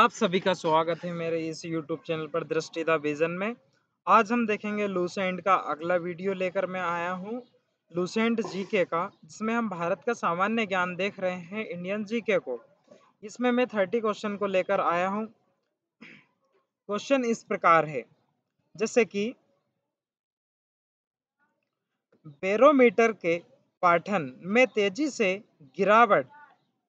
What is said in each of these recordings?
आप सभी का स्वागत है मेरे इस YouTube चैनल पर दृष्टि विजन में आज हम देखेंगे लूसेंट का अगला वीडियो लेकर मैं आया हूँ लूसेंट जीके का जिसमें हम भारत का सामान्य ज्ञान देख रहे हैं इंडियन जीके को इसमें मैं थर्टी क्वेश्चन को लेकर आया हूँ क्वेश्चन इस प्रकार है जैसे कि बेरोमीटर के पाठन में तेजी से गिरावट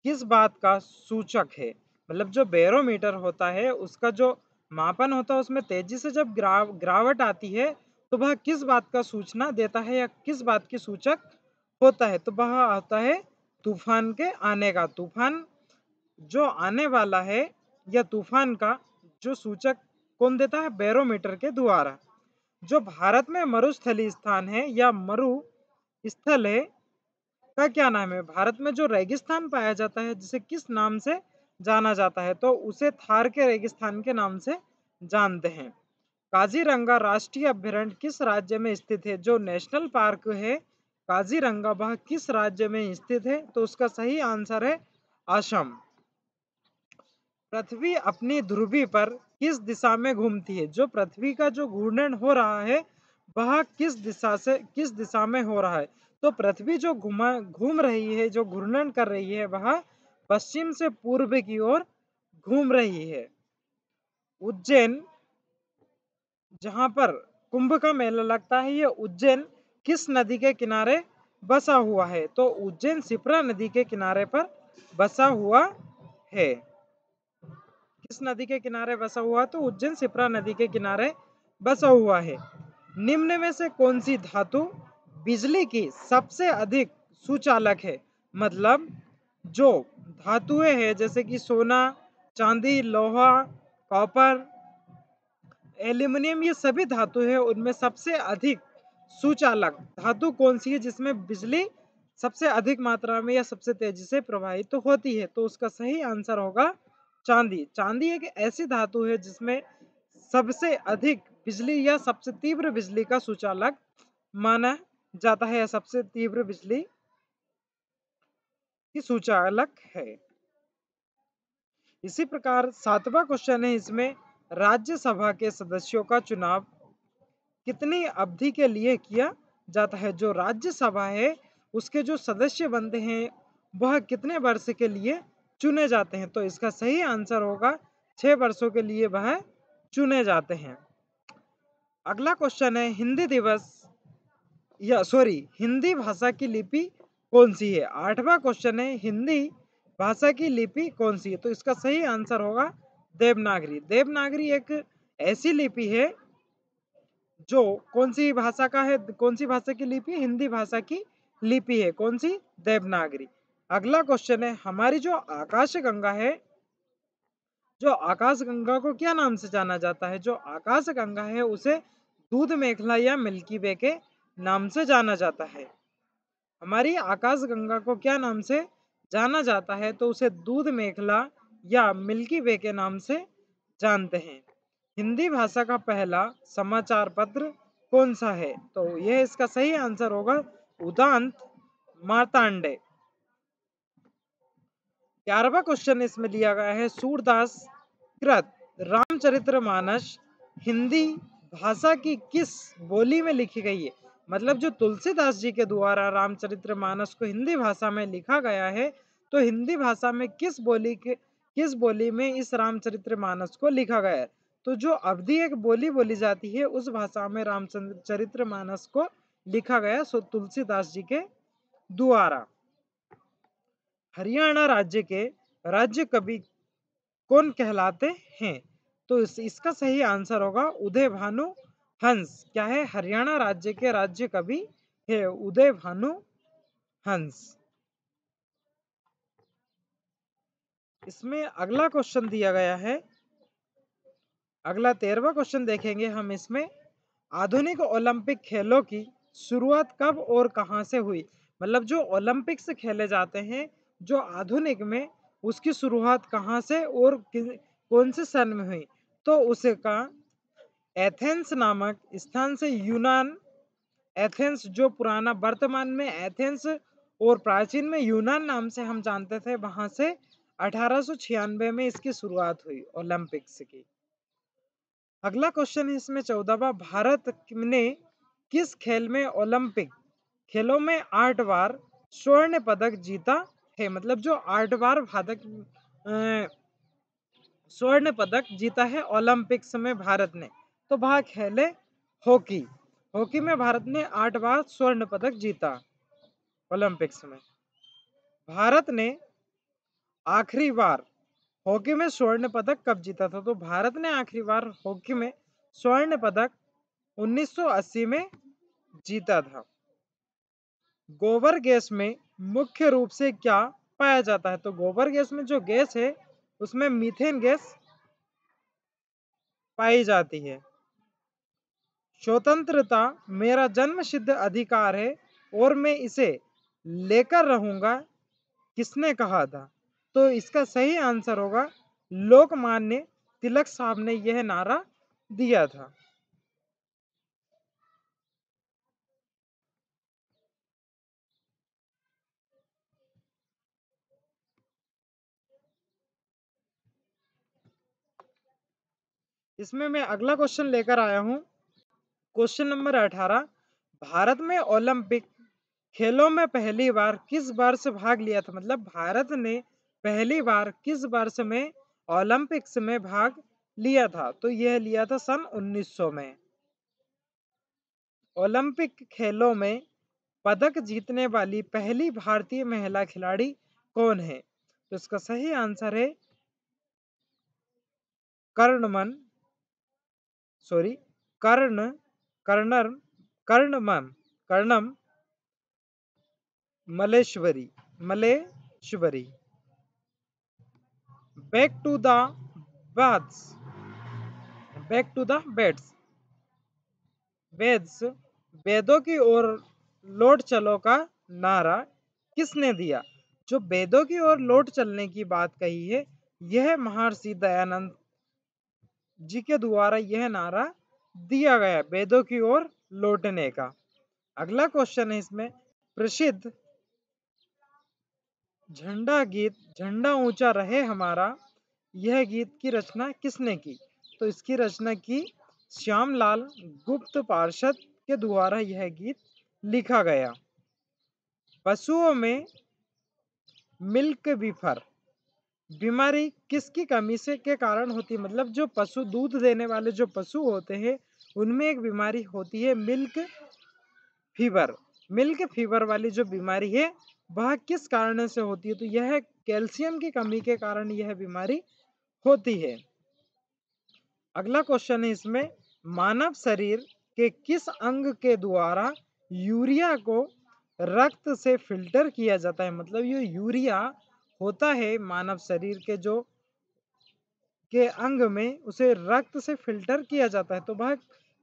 किस बात का सूचक है मतलब जो बैरोमीटर होता है उसका जो मापन होता है उसमें तेजी से जब गिरा गिरावट आती है तो वह किस बात का सूचना देता है या किस बात की सूचक होता है तो वह आता है तूफान के आने का तूफान जो आने वाला है या तूफान का जो सूचक कौन देता है बैरोमीटर के द्वारा जो भारत में मरुस्थली स्थान है या मरु स्थल है का क्या नाम है भारत में जो रेगिस्तान पाया जाता है जिसे किस नाम से जाना जाता है तो उसे थार के रेगिस्तान के नाम से जानते हैं काजीरंगा राष्ट्रीय अभ्यारण्य किस राज्य में स्थित है जो नेशनल पार्क है काजीरंगा वह किस राज्य में स्थित है तो उसका सही आंसर है असम पृथ्वी अपनी ध्रुवी पर किस दिशा में घूमती है जो पृथ्वी का जो घूर्णन हो रहा है वह किस दिशा से किस दिशा में हो रहा है तो पृथ्वी जो घुमा घूम रही है जो घूर्णन कर रही है वह पश्चिम से पूर्व की ओर घूम रही है उज्जैन जहां पर कुंभ का मेला लगता है यह उज्जैन किस नदी के किनारे बसा हुआ है तो उज्जैन सिपरा नदी के किनारे पर बसा हुआ है किस नदी के किनारे बसा हुआ तो उज्जैन सिपरा नदी के किनारे बसा हुआ है निम्न में से कौन सी धातु बिजली की सबसे अधिक सुचालक है मतलब जो धातुएं हैं जैसे कि सोना चांदी लोहा कॉपर एल्यूमिनियम ये सभी धातु है उनमें सबसे अधिक सुचालक धातु कौन सी है जिसमें बिजली सबसे अधिक मात्रा में या सबसे तेजी से प्रवाहित तो होती है तो उसका सही आंसर होगा चांदी चांदी एक ऐसी धातु है जिसमें सबसे अधिक बिजली या सबसे तीव्र बिजली का सुचालक माना जाता है या सबसे तीव्र बिजली की सूचालक है इसी प्रकार सातवां क्वेश्चन है इसमें राज्यसभा के सदस्यों का चुनाव कितनी अवधि के लिए किया जाता है जो राज्यसभा है उसके जो सदस्य बनते हैं वह कितने वर्ष के लिए चुने जाते हैं तो इसका सही आंसर होगा छः वर्षों के लिए वह चुने जाते हैं अगला क्वेश्चन है हिंदी दिवस या सॉरी हिंदी भाषा की लिपि कौन सी है आठवां क्वेश्चन है हिंदी भाषा की लिपि कौन सी है तो इसका सही आंसर होगा देवनागरी देवनागरी एक ऐसी लिपि है जो कौन सी भाषा का है कौन सी भाषा की लिपि हिंदी भाषा की लिपि है कौन सी देवनागरी अगला क्वेश्चन है हमारी जो आकाश गंगा है जो आकाश गंगा को क्या नाम से जाना जाता है जो आकाश गंगा है उसे दूध मेखला या मिल्की वे के नाम से जाना जाता है हमारी आकाशगंगा को क्या नाम से जाना जाता है तो उसे दूध मेखला या मिल्की वे के नाम से जानते हैं हिंदी भाषा का पहला समाचार पत्र कौन सा है तो यह इसका सही आंसर होगा उदांत मार्तांडे ग्यारहवा क्वेश्चन इसमें लिया गया है सूरदास कृत रामचरित्र मानस हिंदी भाषा की किस बोली में लिखी गई है मतलब जो तुलसीदास जी के द्वारा रामचरित्र मानस को हिंदी भाषा में लिखा गया है तो हिंदी भाषा में किस बोली के किस बोली में इस रामचरित्र मानस को लिखा गया है तो जो अवधि एक बोली बोली जाती है उस भाषा में रामचरित्र मानस को लिखा गया सो तुलसीदास जी के द्वारा हरियाणा राज्य के राज्य कवि कौन कहलाते हैं तो इस, इसका सही आंसर होगा उदय भानु हंस क्या है हरियाणा राज्य के राज्य कवि है उदय भानु हंस इसमें अगला क्वेश्चन दिया गया है अगला तेरहवा क्वेश्चन देखेंगे हम इसमें आधुनिक ओलंपिक खेलों की शुरुआत कब और कहां से हुई मतलब जो ओलंपिक्स खेले जाते हैं जो आधुनिक में उसकी शुरुआत कहाँ से और कौन से सन में हुई तो उसे का एथेंस नामक स्थान से यूनान एथेंस जो पुराना वर्तमान में एथेंस और प्राचीन में यूनान नाम से हम जानते थे वहां से अठारह में इसकी शुरुआत हुई ओलंपिक्स की अगला क्वेश्चन है इसमें चौदहवा भारत ने किस खेल में ओलंपिक खेलों में आठ बार स्वर्ण पदक जीता है मतलब जो आठ बार भारत स्वर्ण पदक जीता है ओलंपिक्स में भारत ने तो वहाँ खेले हॉकी हॉकी में भारत ने आठ बार स्वर्ण पदक जीता ओलंपिक्स में भारत ने आखिरी बार हॉकी में स्वर्ण पदक कब जीता था तो भारत ने आखिरी बार हॉकी में स्वर्ण पदक 1980 में जीता था गोबर गैस में मुख्य रूप से क्या पाया जाता है तो गोबर गैस में जो गैस है उसमें मीथेन गैस पाई जाती है स्वतंत्रता मेरा सिद्ध अधिकार है और मैं इसे लेकर रहूंगा किसने कहा था तो इसका सही आंसर होगा लोकमान्य तिलक साहब ने यह नारा दिया था इसमें मैं अगला क्वेश्चन लेकर आया हूं क्वेश्चन नंबर अठारह भारत में ओलंपिक खेलों में पहली बार किस वर्ष भाग लिया था मतलब भारत ने पहली बार किस वर्ष में ओलंपिक्स में भाग लिया था तो यह लिया था सन 1900 में ओलंपिक खेलों में पदक जीतने वाली पहली भारतीय महिला खिलाड़ी कौन है तो इसका सही आंसर है कर्णमन सॉरी कर्ण कर्णर कर्णमम Karnam Malleswari Malleswari back to the Vedas back to the Vedas Vedas वेदों की ओर लौट चलो का नारा किसने दिया जो वेदों की ओर लौट चलने की बात कही है यह महर्षि दयानंद जी के द्वारा यह नारा दिया गया वेदों की ओर लौटने का अगला क्वेश्चन है इसमें प्रसिद्ध झंडा गीत झंडा ऊंचा रहे हमारा यह गीत की रचना किसने की तो इसकी रचना की श्यामलाल गुप्त पार्षद के द्वारा यह गीत लिखा गया पशुओं में मिल्क बिफर बीमारी किसकी कमी से के कारण होती है मतलब जो पशु दूध देने वाले जो पशु होते हैं उनमें एक बीमारी होती है मिल्क फीवर मिल्क फीवर वाली जो बीमारी है वह किस कारण से होती है तो यह कैल्शियम की कमी के कारण यह बीमारी होती है अगला क्वेश्चन है इसमें मानव शरीर के किस अंग के द्वारा यूरिया को रक्त से फिल्टर किया जाता है मतलब ये यूरिया होता है मानव शरीर के जो के अंग में उसे रक्त से फिल्टर किया जाता है तो वह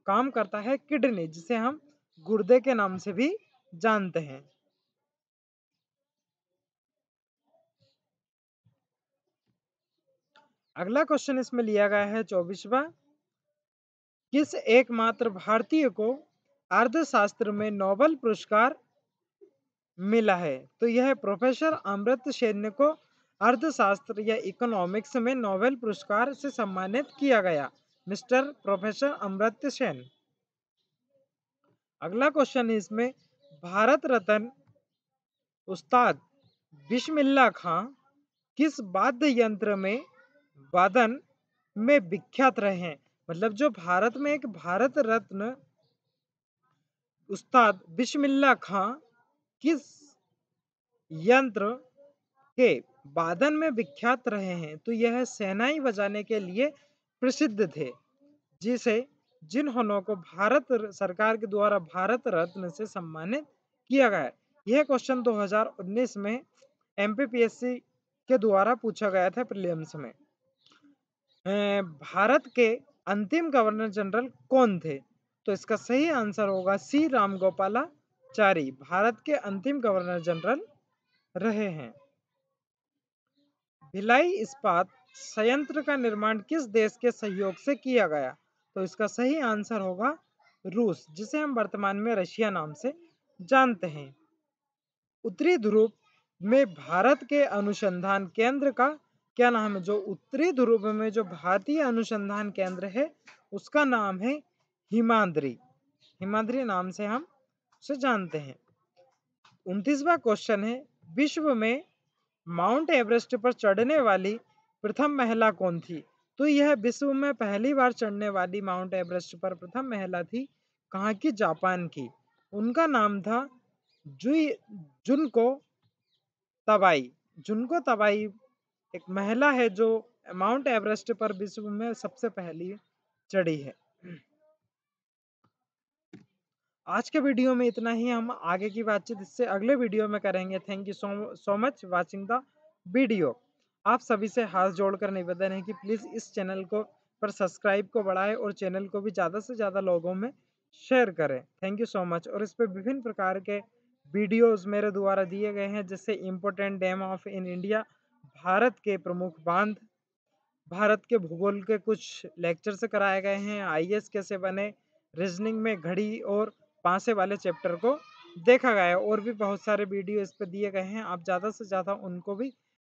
काम करता है किडनी जिसे हम गुर्दे के नाम से भी जानते हैं अगला क्वेश्चन इसमें लिया गया है चौबीसवा किस एकमात्र भारतीय को अर्थशास्त्र में नोबल पुरस्कार मिला है तो यह प्रोफेसर अमृत सेन को अर्थशास्त्र या इकोनॉमिक्स में नोबेल पुरस्कार से सम्मानित किया गया मिस्टर प्रोफेसर अमृत सेन अगला क्वेश्चन इसमें भारत रत्न उस्ताद बिस्मिल्ला खां किस वाद्य यंत्र में वादन में विख्यात रहे हैं मतलब जो भारत में एक भारत रत्न उस्ताद बिस्मिल्ला खां किस यंत्र के वादन में विख्यात रहे हैं तो यह सेनाई बजाने के लिए प्रसिद्ध थे जिसे जिन्होंने को भारत सरकार के द्वारा भारत रत्न से सम्मानित किया गया यह क्वेश्चन 2019 में एमपीपीएससी के द्वारा पूछा गया था प्रीलिम्स में भारत के अंतिम गवर्नर जनरल कौन थे तो इसका सही आंसर होगा सी राम गोपाला चारी भारत के अंतिम गवर्नर जनरल रहे हैं भिलाई इस्पात संयंत्र का निर्माण किस देश के सहयोग से किया गया तो इसका सही आंसर होगा रूस जिसे हम वर्तमान में रशिया नाम से जानते हैं उत्तरी ध्रुव में भारत के अनुसंधान केंद्र का क्या नाम है जो उत्तरी ध्रुव में जो भारतीय अनुसंधान केंद्र है उसका नाम है हिमांद्री हिमांद्री नाम से हम से जानते हैं उनतीसवा क्वेश्चन है विश्व में माउंट एवरेस्ट पर चढ़ने वाली प्रथम महिला कौन थी तो यह विश्व में पहली बार चढ़ने वाली माउंट एवरेस्ट पर प्रथम महिला थी कहाँ की जापान की उनका नाम था जुई जुनको तबाई जुनको तबाई एक महिला है जो माउंट एवरेस्ट पर विश्व में सबसे पहली चढ़ी है आज के वीडियो में इतना ही हम आगे की बातचीत इससे अगले वीडियो में करेंगे thank you so so much watching the video आप सभी से हाथ जोड़कर निवेदन है कि प्लीज़ इस चैनल को पर सब्सक्राइब को बढ़ाएं और चैनल को भी ज़्यादा से ज़्यादा लोगों में शेयर करें थैंक यू सो मच और इस पर विभिन्न प्रकार के वीडियोस मेरे द्वारा दिए गए हैं जैसे important dam of in India Bharat के प्रमुख बांध भारत के भूगोल के कुछ लेक्चर से कराए गए हैं आई कैसे बने रीजनिंग में घड़ी और पाँचवें वाले चैप्टर को देखा गया है और भी बहुत सारे वीडियो इस पर दिए गए हैं आप ज़्यादा से ज़्यादा उनको भी